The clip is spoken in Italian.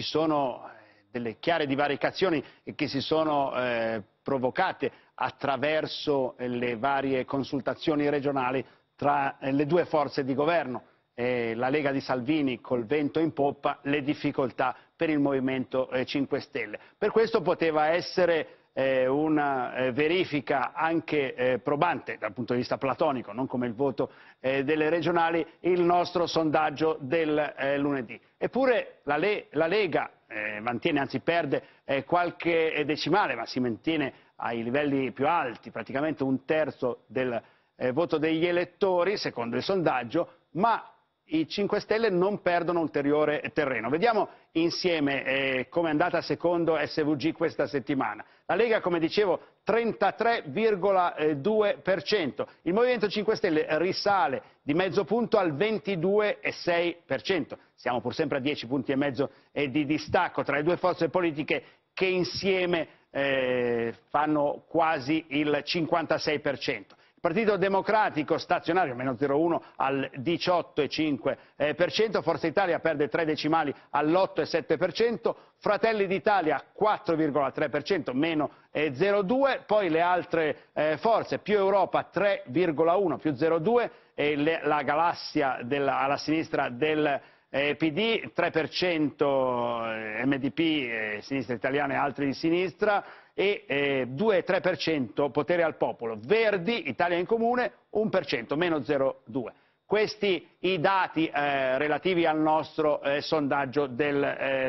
ci sono eh, delle chiare divaricazioni che si sono eh, provocate attraverso eh, le varie consultazioni regionali tra eh, le due forze di governo, eh, la Lega di Salvini col vento in poppa, le difficoltà per il Movimento 5 Stelle. Per questo poteva essere eh, una eh, verifica anche eh, probante dal punto di vista platonico, non come il voto eh, delle regionali, il nostro sondaggio del eh, lunedì. Eppure la, Le la Lega eh, mantiene, anzi perde qualche decimale, ma si mantiene ai livelli più alti, praticamente un terzo del voto degli elettori, secondo il sondaggio, ma i 5 Stelle non perdono ulteriore terreno. Vediamo insieme eh, come è andata secondo SVG questa settimana. La Lega, come dicevo, 33,2%, il Movimento 5 Stelle risale di mezzo punto al 22,6%, siamo pur sempre a 10 punti e mezzo eh, di distacco tra le due forze politiche che insieme eh, fanno quasi il 56%. Partito Democratico stazionario, meno 0,1 al 18,5%, Forza Italia perde 3 decimali all'8,7%, Fratelli d'Italia 4,3%, meno 0,2%, poi le altre eh, forze, più Europa 3,1 più 0,2 e le, la galassia della, alla sinistra del eh, PD 3%, MDP, eh, Sinistra Italiana e altri di sinistra e eh, 2-3% potere al popolo. Verdi, Italia in Comune, 1%, meno 0,2%. Questi i dati eh, relativi al nostro eh, sondaggio del eh,